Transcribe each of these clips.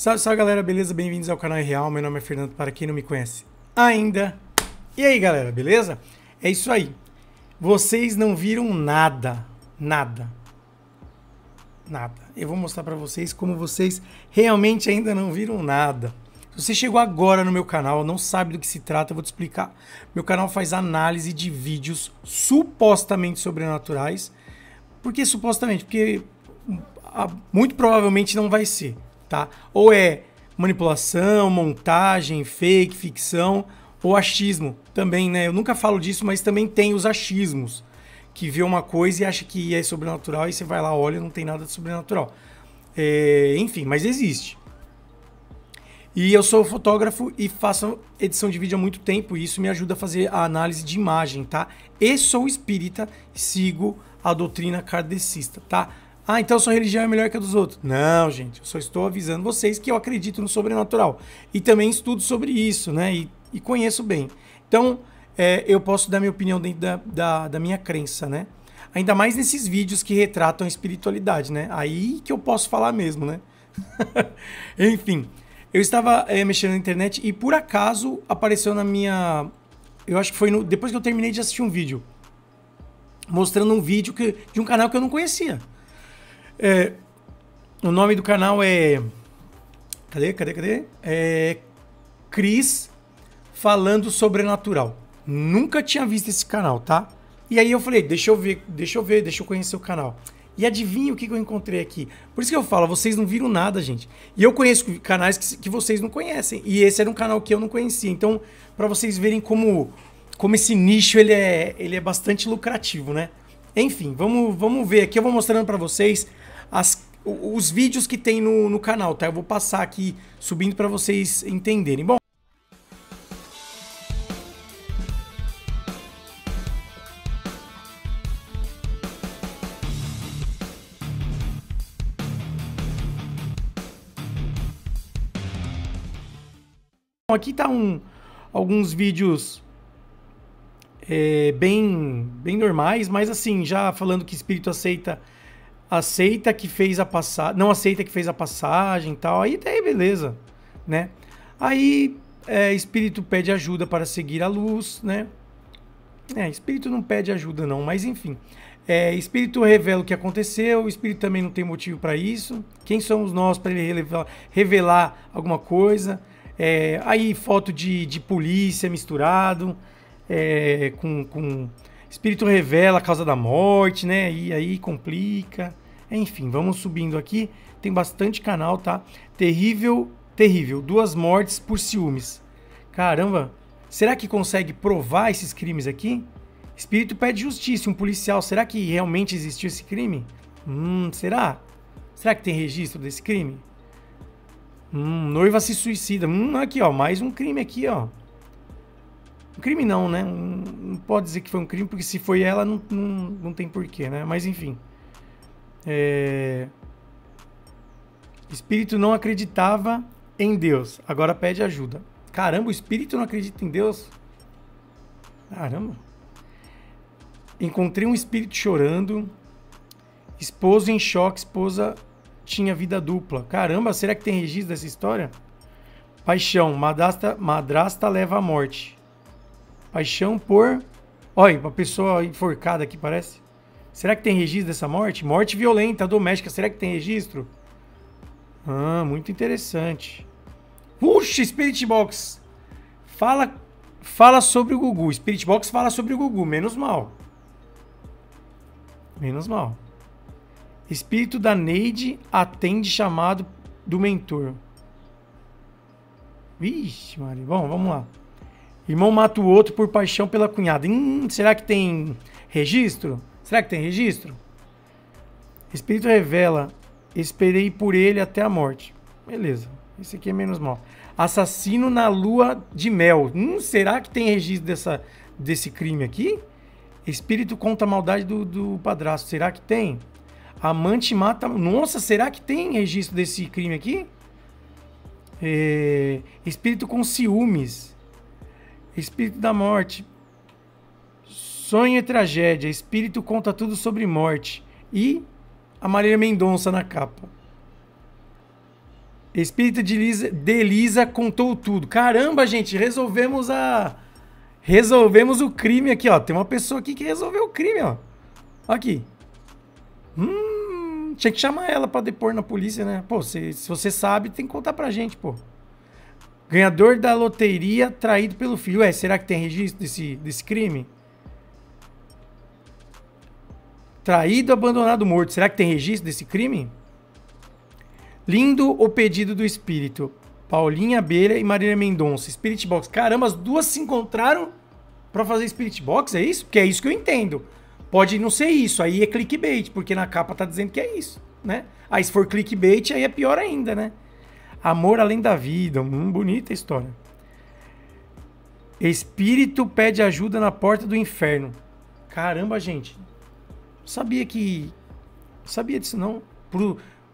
Salve, salve galera, beleza? Bem-vindos ao canal Real. Meu nome é Fernando, para quem não me conhece ainda. E aí galera, beleza? É isso aí. Vocês não viram nada, nada, nada. Eu vou mostrar para vocês como vocês realmente ainda não viram nada. Se você chegou agora no meu canal, não sabe do que se trata, eu vou te explicar. Meu canal faz análise de vídeos supostamente sobrenaturais. Por que supostamente? Porque hum, muito provavelmente não vai ser tá? Ou é manipulação, montagem, fake, ficção, ou achismo também, né? Eu nunca falo disso, mas também tem os achismos, que vê uma coisa e acha que é sobrenatural e você vai lá, olha, não tem nada de sobrenatural. É, enfim, mas existe. E eu sou fotógrafo e faço edição de vídeo há muito tempo e isso me ajuda a fazer a análise de imagem, tá? E sou espírita, sigo a doutrina kardecista, tá? Ah, então sua religião é melhor que a dos outros. Não, gente, eu só estou avisando vocês que eu acredito no sobrenatural. E também estudo sobre isso, né? E, e conheço bem. Então, é, eu posso dar minha opinião dentro da, da, da minha crença, né? Ainda mais nesses vídeos que retratam a espiritualidade, né? Aí que eu posso falar mesmo, né? Enfim, eu estava é, mexendo na internet e por acaso apareceu na minha. Eu acho que foi no, depois que eu terminei de assistir um vídeo. Mostrando um vídeo que, de um canal que eu não conhecia. É, o nome do canal é. Cadê, cadê, cadê? É. Cris falando sobrenatural. Nunca tinha visto esse canal, tá? E aí eu falei, deixa eu ver, deixa eu ver, deixa eu conhecer o canal. E adivinha o que eu encontrei aqui? Por isso que eu falo, vocês não viram nada, gente. E eu conheço canais que, que vocês não conhecem. E esse era um canal que eu não conhecia. Então, para vocês verem como, como esse nicho ele é, ele é bastante lucrativo, né? Enfim, vamos, vamos ver aqui. Eu vou mostrando para vocês as, os vídeos que tem no, no canal, tá? Eu vou passar aqui subindo para vocês entenderem. Bom, aqui tá um, alguns vídeos é, bem, bem normais, mas assim, já falando que espírito aceita aceita que fez a passagem, não aceita que fez a passagem e tal, aí daí tá beleza, né? Aí é, espírito pede ajuda para seguir a luz, né? É, espírito não pede ajuda não, mas enfim. É, espírito revela o que aconteceu, o espírito também não tem motivo para isso. Quem somos nós para ele revelar, alguma coisa? É, aí foto de, de polícia misturado, é, com, com Espírito revela a causa da morte, né? E aí complica. Enfim, vamos subindo aqui. Tem bastante canal, tá? Terrível, terrível. Duas mortes por ciúmes. Caramba. Será que consegue provar esses crimes aqui? Espírito pede justiça, um policial. Será que realmente existiu esse crime? Hum, será? Será que tem registro desse crime? Hum, noiva se suicida. Hum, aqui, ó, mais um crime aqui, ó. Um crime não, né? Um, não pode dizer que foi um crime, porque se foi ela, não, não, não tem porquê, né? Mas enfim. É... Espírito não acreditava em Deus, agora pede ajuda. Caramba, o espírito não acredita em Deus? Caramba. Encontrei um espírito chorando. Esposo em choque, esposa tinha vida dupla. Caramba, será que tem registro dessa história? Paixão, madrasta, madrasta leva à morte. Paixão por. Olha, uma pessoa enforcada aqui, parece. Será que tem registro dessa morte? Morte violenta, doméstica. Será que tem registro? Ah, muito interessante. Puxa, Spirit Box. Fala, fala sobre o Gugu. Spirit Box fala sobre o Gugu. Menos mal. Menos mal. Espírito da Neide atende chamado do mentor. Vixe, Maria. Bom, vamos lá. Irmão mata o outro por paixão pela cunhada. Hum, será que tem registro? Será que tem registro? Espírito revela: Esperei por ele até a morte. Beleza, esse aqui é menos mal. Assassino na lua de mel. Hum, será que tem registro dessa, desse crime aqui? Espírito conta a maldade do, do padrasto. Será que tem? Amante mata. Nossa, será que tem registro desse crime aqui? É... Espírito com ciúmes espírito da morte. Sonho e tragédia, espírito conta tudo sobre morte. E a Marília Mendonça na capa. Espírito de Lisa, de Lisa contou tudo. Caramba, gente, resolvemos a. Resolvemos o crime aqui, ó. Tem uma pessoa aqui que resolveu o crime, ó. Aqui. Hum, tinha que chamar ela para depor na polícia, né? Pô, se, se você sabe, tem que contar pra gente, pô. Ganhador da loteria traído pelo filho. Ué, será que tem registro desse, desse crime? Traído, abandonado, morto. Será que tem registro desse crime? Lindo o pedido do espírito. Paulinha Abelha e Marília Mendonça. Spirit Box. Caramba, as duas se encontraram para fazer Spirit Box, é isso? Porque é isso que eu entendo. Pode não ser isso, aí é clickbait, porque na capa tá dizendo que é isso, né? Aí se for clickbait, aí é pior ainda, né? Amor além da vida, uma bonita história. Espírito pede ajuda na porta do inferno. Caramba, gente. Sabia que sabia disso não?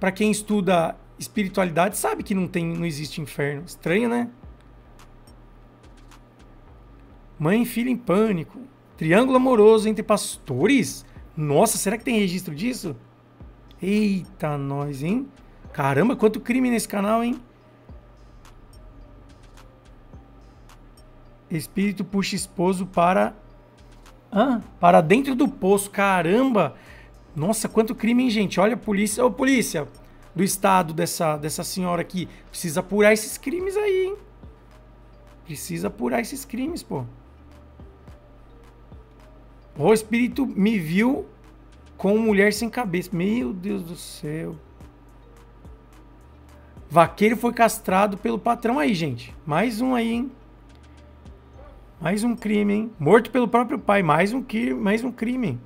Para quem estuda espiritualidade sabe que não tem, não existe inferno. Estranho, né? Mãe e filha em pânico. Triângulo amoroso entre pastores? Nossa, será que tem registro disso? Eita, nós, hein? Caramba, quanto crime nesse canal, hein? Espírito puxa esposo para. Hã? para dentro do poço. Caramba! Nossa, quanto crime, hein, gente? Olha, polícia. Ô, polícia do estado dessa, dessa senhora aqui. Precisa apurar esses crimes aí, hein? Precisa apurar esses crimes, pô. O espírito me viu com mulher sem cabeça. Meu Deus do céu. Vaqueiro foi castrado pelo patrão aí, gente. Mais um aí, hein? Mais um crime, hein? Morto pelo próprio pai. Mais um, mais um crime.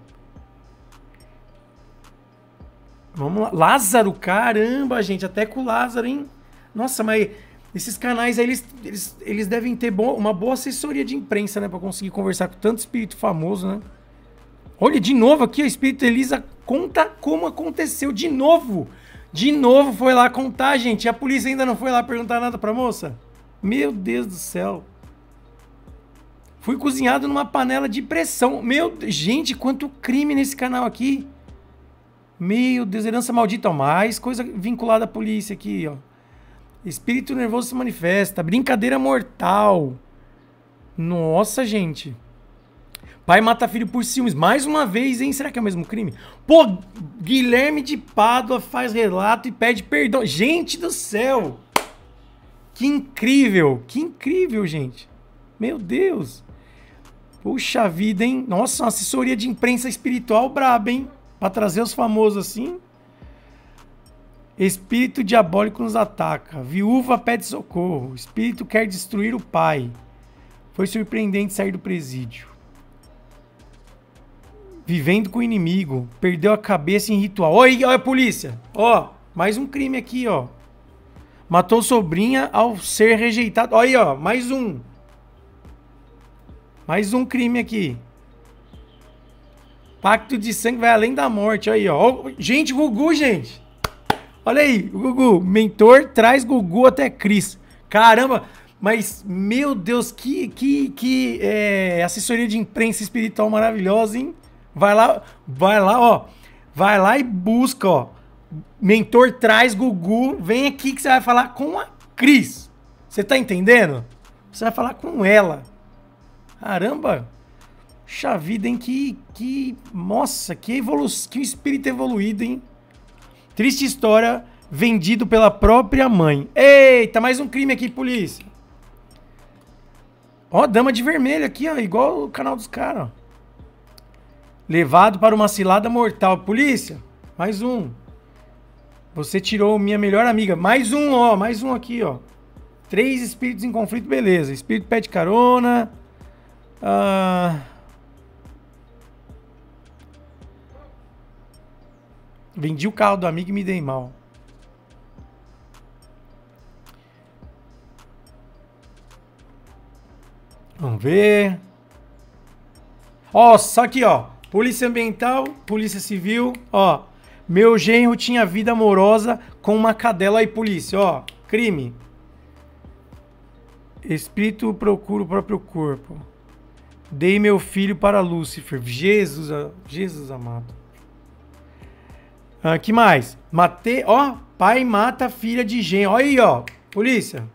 Vamos lá. Lázaro, caramba, gente. Até com o Lázaro, hein? Nossa, mas esses canais aí, eles, eles, eles devem ter bo uma boa assessoria de imprensa, né? Pra conseguir conversar com tanto espírito famoso, né? Olha, de novo aqui, o espírito Elisa conta como aconteceu de novo. De novo foi lá contar, gente. E a polícia ainda não foi lá perguntar nada pra moça? Meu Deus do céu. Fui cozinhado numa panela de pressão. Meu, gente, quanto crime nesse canal aqui. Meu Deus, herança maldita. mais coisa vinculada à polícia aqui, ó. Espírito nervoso se manifesta. Brincadeira mortal. Nossa, gente. Pai mata filho por ciúmes. Mais uma vez, hein? Será que é o mesmo crime? Pô, Guilherme de Pádua faz relato e pede perdão. Gente do céu! Que incrível! Que incrível, gente! Meu Deus! Puxa vida, hein? Nossa, uma assessoria de imprensa espiritual braba, hein? Pra trazer os famosos assim. Espírito diabólico nos ataca. Viúva pede socorro. Espírito quer destruir o pai. Foi surpreendente sair do presídio. Vivendo com o inimigo. Perdeu a cabeça em ritual. Olha a polícia. Ó, mais um crime aqui, ó. Matou sobrinha ao ser rejeitado. Olha aí, ó. Mais um. Mais um crime aqui. Pacto de sangue vai além da morte. Olha aí, ó. Gente, Gugu, gente. Olha aí, Gugu. Mentor traz Gugu até Cris. Caramba. Mas, meu Deus, que, que, que é, assessoria de imprensa espiritual maravilhosa, hein? Vai lá, vai lá, ó. Vai lá e busca, ó. Mentor traz Gugu, vem aqui que você vai falar com a Cris. Você tá entendendo? Você vai falar com ela. Caramba! Xavida, hein? Que, que. Nossa, que evolução. Que espírito evoluído, hein? Triste história. Vendido pela própria mãe. Eita, mais um crime aqui, polícia. Ó, dama de vermelho aqui, ó. Igual o canal dos caras, ó. Levado para uma cilada mortal. Polícia, mais um. Você tirou minha melhor amiga. Mais um, ó. Mais um aqui, ó. Três espíritos em conflito, beleza. Espírito pede carona. Ah... Vendi o carro do amigo e me dei mal. Vamos ver. Ó, só aqui, ó. Polícia Ambiental, Polícia Civil, ó. Meu genro tinha vida amorosa com uma cadela e polícia, ó. Crime. Espírito procura o próprio corpo. Dei meu filho para Lúcifer. Jesus, Jesus amado. Ah, que mais? Matei, ó. Pai mata filha de genro. Olha aí, ó. Polícia.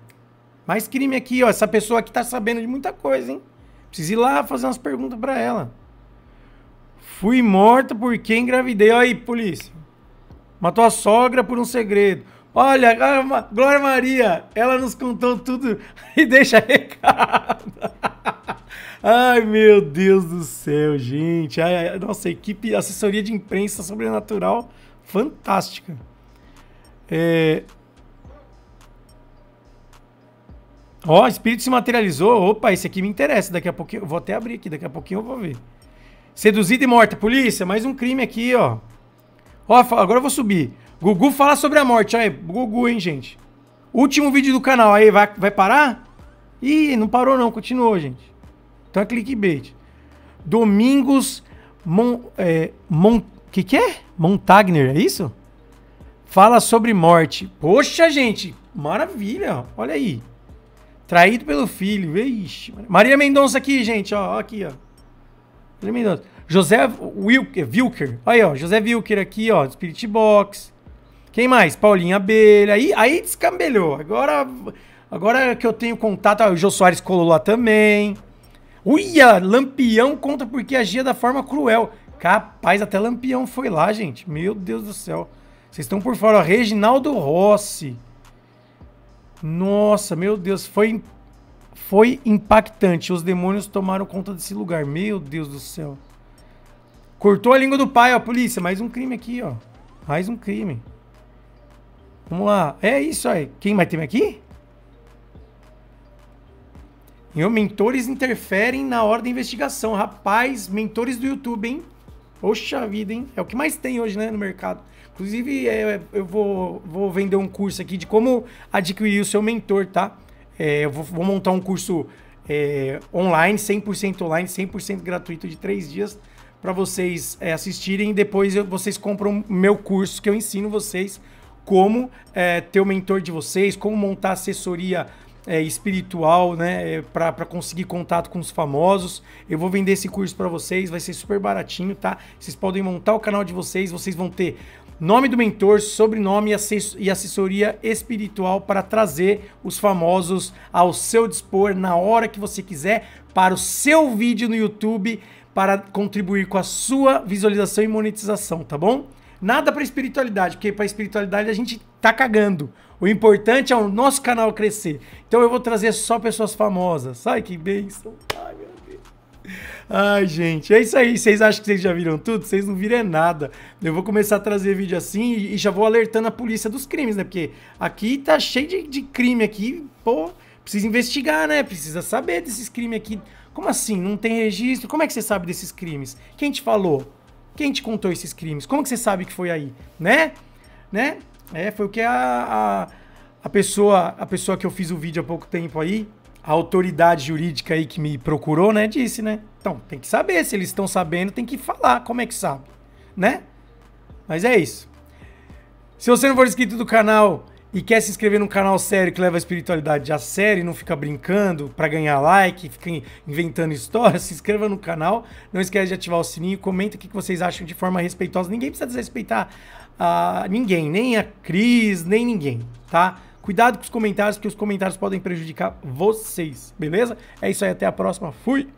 Mais crime aqui, ó. Essa pessoa aqui tá sabendo de muita coisa, hein? Preciso ir lá fazer umas perguntas para ela. Fui morta porque engravidei. Olha aí, polícia. Matou a sogra por um segredo. Olha, Glória Maria, ela nos contou tudo e deixa recado. Ai, meu Deus do céu, gente. Ai, ai, nossa, equipe, assessoria de imprensa sobrenatural, fantástica. É... Ó, oh, espírito se materializou. Opa, esse aqui me interessa. Daqui a pouquinho, vou até abrir aqui, daqui a pouquinho eu vou ver. Seduzida e morta. Polícia, mais um crime aqui, ó. Ó, agora eu vou subir. Gugu fala sobre a morte. Aí, Gugu, hein, gente. Último vídeo do canal. Aí, vai, vai parar? Ih, não parou não. Continuou, gente. Então é clickbait. Domingos Mon... É, Mon... Que que é? Montagner, é isso? Fala sobre morte. Poxa, gente. Maravilha. Olha aí. Traído pelo filho. Ixi. Maria Mendonça aqui, gente. Ó, aqui, ó. José Wilker, Wilker. Aí, ó, José Wilker aqui, ó, Spirit Box. Quem mais? Paulinha Abelha. Aí, aí descambelhou. Agora, agora que eu tenho contato, ó, o Jô Soares colou lá também. Uia, Lampião conta porque agia da forma cruel. Capaz, até Lampião foi lá, gente. Meu Deus do céu. Vocês estão por fora. Ó, Reginaldo Rossi. Nossa, meu Deus. Foi foi impactante. Os demônios tomaram conta desse lugar. Meu Deus do céu. Cortou a língua do pai, ó, polícia. Mais um crime aqui, ó. Mais um crime. Vamos lá. É isso aí. Quem mais tem aqui? Meu, mentores interferem na hora da investigação. Rapaz, mentores do YouTube, hein? Poxa vida, hein? É o que mais tem hoje, né, no mercado. Inclusive, é, eu vou, vou vender um curso aqui de como adquirir o seu mentor, tá? É, eu vou, vou, montar um curso é, online, 100% online, 100% gratuito de três dias para vocês é, assistirem. Depois eu, vocês compram meu curso que eu ensino vocês como é, ter o mentor de vocês, como montar assessoria é, espiritual, né? É, para conseguir contato com os famosos. Eu vou vender esse curso para vocês, vai ser super baratinho, tá? Vocês podem montar o canal de vocês, vocês vão ter nome do mentor, sobrenome e assessoria espiritual para trazer os famosos ao seu dispor na hora que você quiser para o seu vídeo no YouTube para contribuir com a sua visualização e monetização, tá bom? Nada para espiritualidade, porque para espiritualidade a gente tá cagando. O importante é o nosso canal crescer. Então eu vou trazer só pessoas famosas. Ai, que bênção. Ai, meu Deus. Ai, gente, é isso aí. Vocês acham que vocês já viram tudo? Vocês não viram é nada. Eu vou começar a trazer vídeo assim e já vou alertando a polícia dos crimes, né? Porque aqui tá cheio de, de crime aqui, pô. Precisa investigar, né? Precisa saber desses crimes aqui. Como assim? Não tem registro? Como é que você sabe desses crimes? Quem te falou? Quem te contou esses crimes? Como que você sabe que foi aí? Né? Né? É, foi o que a, a, a pessoa, a pessoa que eu fiz o vídeo há pouco tempo aí, a autoridade jurídica aí que me procurou, né, disse, né? Então, tem que saber. Se eles estão sabendo, tem que falar. Como é que sabe? Né? Mas é isso. Se você não for inscrito do canal e quer se inscrever num canal sério que leva a espiritualidade a sério e não fica brincando para ganhar like, fica inventando histórias, se inscreva no canal. Não esquece de ativar o sininho, comenta o que vocês acham de forma respeitosa. Ninguém precisa desrespeitar a ninguém, nem a Cris, nem ninguém, tá? Cuidado com os comentários, porque os comentários podem prejudicar vocês, beleza? É isso aí, até a próxima. Fui!